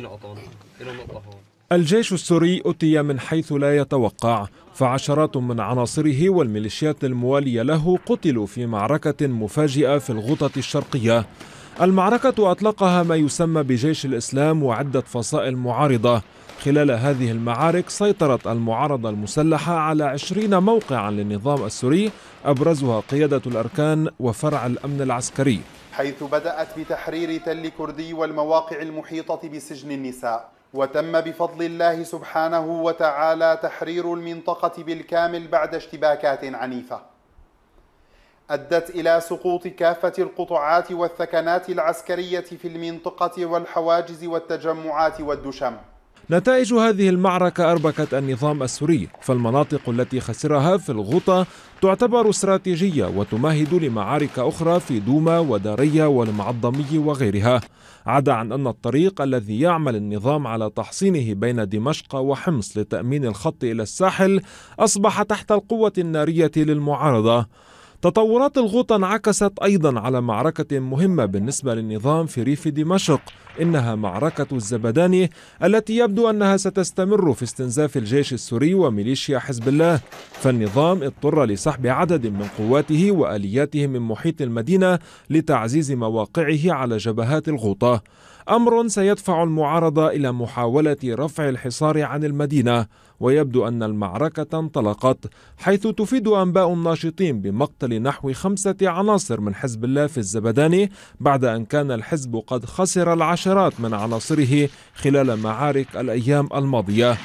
نقطة هون الجيش السوري أتي من حيث لا يتوقع فعشرات من عناصره والميليشيات الموالية له قتلوا في معركة مفاجئة في الغوطة الشرقية المعركة أطلقها ما يسمى بجيش الإسلام وعدة فصائل معارضة خلال هذه المعارك سيطرت المعارضة المسلحة على 20 موقعا للنظام السوري أبرزها قيادة الأركان وفرع الأمن العسكري حيث بدأت بتحرير تل كردي والمواقع المحيطة بسجن النساء وتم بفضل الله سبحانه وتعالى تحرير المنطقة بالكامل بعد اشتباكات عنيفة أدت إلى سقوط كافة القطعات والثكنات العسكرية في المنطقة والحواجز والتجمعات والدشم نتائج هذه المعركة أربكت النظام السوري فالمناطق التي خسرها في الغوطة تعتبر استراتيجية وتمهد لمعارك أخرى في دوما ودارية والمعظمي وغيرها عدا عن أن الطريق الذي يعمل النظام على تحصينه بين دمشق وحمص لتأمين الخط إلى الساحل أصبح تحت القوة النارية للمعارضة تطورات الغوطة انعكست أيضا على معركة مهمة بالنسبة للنظام في ريف دمشق إنها معركة الزبداني التي يبدو أنها ستستمر في استنزاف الجيش السوري وميليشيا حزب الله فالنظام اضطر لسحب عدد من قواته وآلياته من محيط المدينة لتعزيز مواقعه على جبهات الغوطة امر سيدفع المعارضه الى محاوله رفع الحصار عن المدينه ويبدو ان المعركه انطلقت حيث تفيد انباء الناشطين بمقتل نحو خمسه عناصر من حزب الله في الزبداني بعد ان كان الحزب قد خسر العشرات من عناصره خلال معارك الايام الماضيه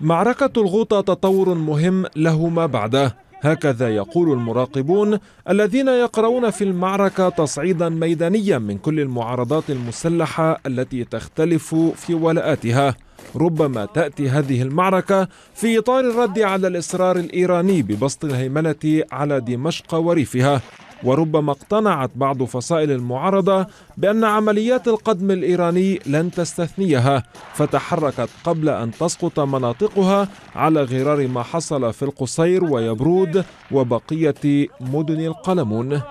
معركه الغوطه تطور مهم له ما بعده هكذا يقول المراقبون الذين يقرؤون في المعركة تصعيدا ميدانيا من كل المعارضات المسلحة التي تختلف في ولاءاتها ربما تأتي هذه المعركة في إطار الرد على الإصرار الإيراني ببسط الهيمنة على دمشق وريفها وربما اقتنعت بعض فصائل المعارضة بأن عمليات القدم الإيراني لن تستثنيها فتحركت قبل أن تسقط مناطقها على غرار ما حصل في القصير ويبرود وبقية مدن القلمون